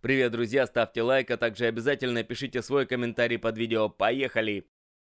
Привет, друзья, ставьте лайк, а также обязательно пишите свой комментарий под видео. Поехали!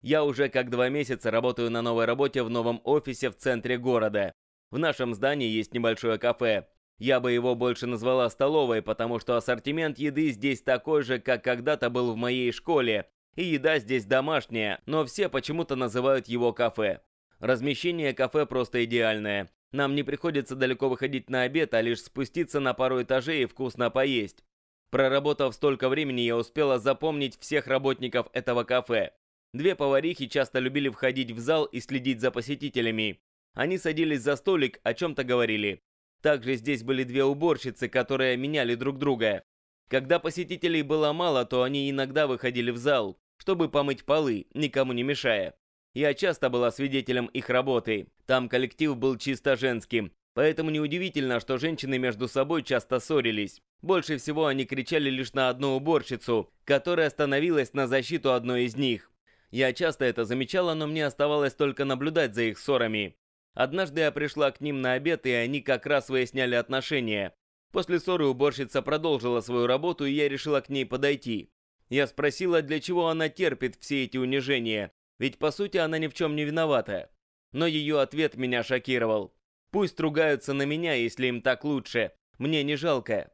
Я уже как два месяца работаю на новой работе в новом офисе в центре города. В нашем здании есть небольшое кафе. Я бы его больше назвала столовой, потому что ассортимент еды здесь такой же, как когда-то был в моей школе. И еда здесь домашняя, но все почему-то называют его кафе. Размещение кафе просто идеальное. Нам не приходится далеко выходить на обед, а лишь спуститься на пару этажей и вкусно поесть. Проработав столько времени, я успела запомнить всех работников этого кафе. Две поварихи часто любили входить в зал и следить за посетителями. Они садились за столик, о чем-то говорили. Также здесь были две уборщицы, которые меняли друг друга. Когда посетителей было мало, то они иногда выходили в зал, чтобы помыть полы, никому не мешая. Я часто была свидетелем их работы. Там коллектив был чисто женским, Поэтому неудивительно, что женщины между собой часто ссорились. Больше всего они кричали лишь на одну уборщицу, которая становилась на защиту одной из них. Я часто это замечала, но мне оставалось только наблюдать за их ссорами. Однажды я пришла к ним на обед, и они как раз выясняли отношения. После ссоры уборщица продолжила свою работу, и я решила к ней подойти. Я спросила, для чего она терпит все эти унижения, ведь по сути она ни в чем не виновата. Но ее ответ меня шокировал. Пусть ругаются на меня, если им так лучше. Мне не жалко.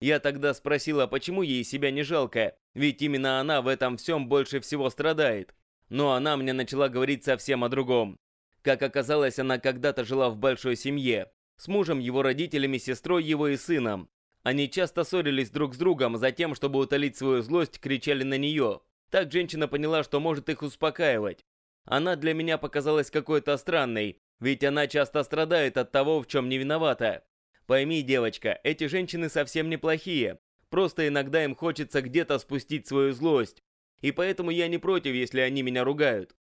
Я тогда спросила, почему ей себя не жалко, ведь именно она в этом всем больше всего страдает. Но она мне начала говорить совсем о другом. Как оказалось, она когда-то жила в большой семье. С мужем, его родителями, сестрой его и сыном. Они часто ссорились друг с другом, за тем, чтобы утолить свою злость, кричали на нее. Так женщина поняла, что может их успокаивать. Она для меня показалась какой-то странной, ведь она часто страдает от того, в чем не виновата. Пойми, девочка, эти женщины совсем неплохие. Просто иногда им хочется где-то спустить свою злость. И поэтому я не против, если они меня ругают.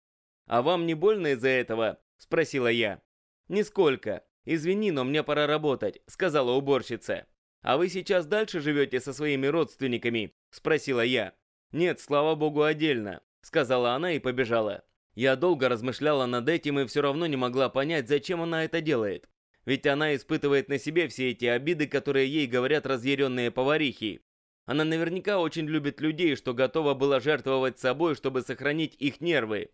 А вам не больно из-за этого? Спросила я. Нисколько. Извини, но мне пора работать, сказала уборщица. А вы сейчас дальше живете со своими родственниками? Спросила я. Нет, слава богу, отдельно, сказала она и побежала. Я долго размышляла над этим и все равно не могла понять, зачем она это делает. Ведь она испытывает на себе все эти обиды, которые ей говорят разъяренные поварихи. Она наверняка очень любит людей, что готова была жертвовать собой, чтобы сохранить их нервы.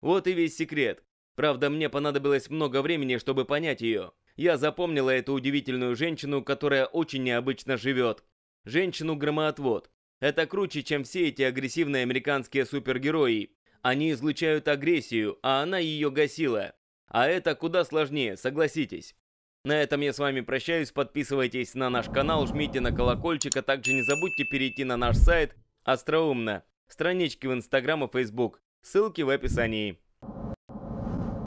Вот и весь секрет. Правда, мне понадобилось много времени, чтобы понять ее. Я запомнила эту удивительную женщину, которая очень необычно живет. Женщину-громоотвод. Это круче, чем все эти агрессивные американские супергерои. Они излучают агрессию, а она ее гасила. А это куда сложнее, согласитесь. На этом я с вами прощаюсь, подписывайтесь на наш канал, жмите на колокольчик, а также не забудьте перейти на наш сайт «Остроумно». Странички в Инстаграм и Фейсбук. Ссылки в описании.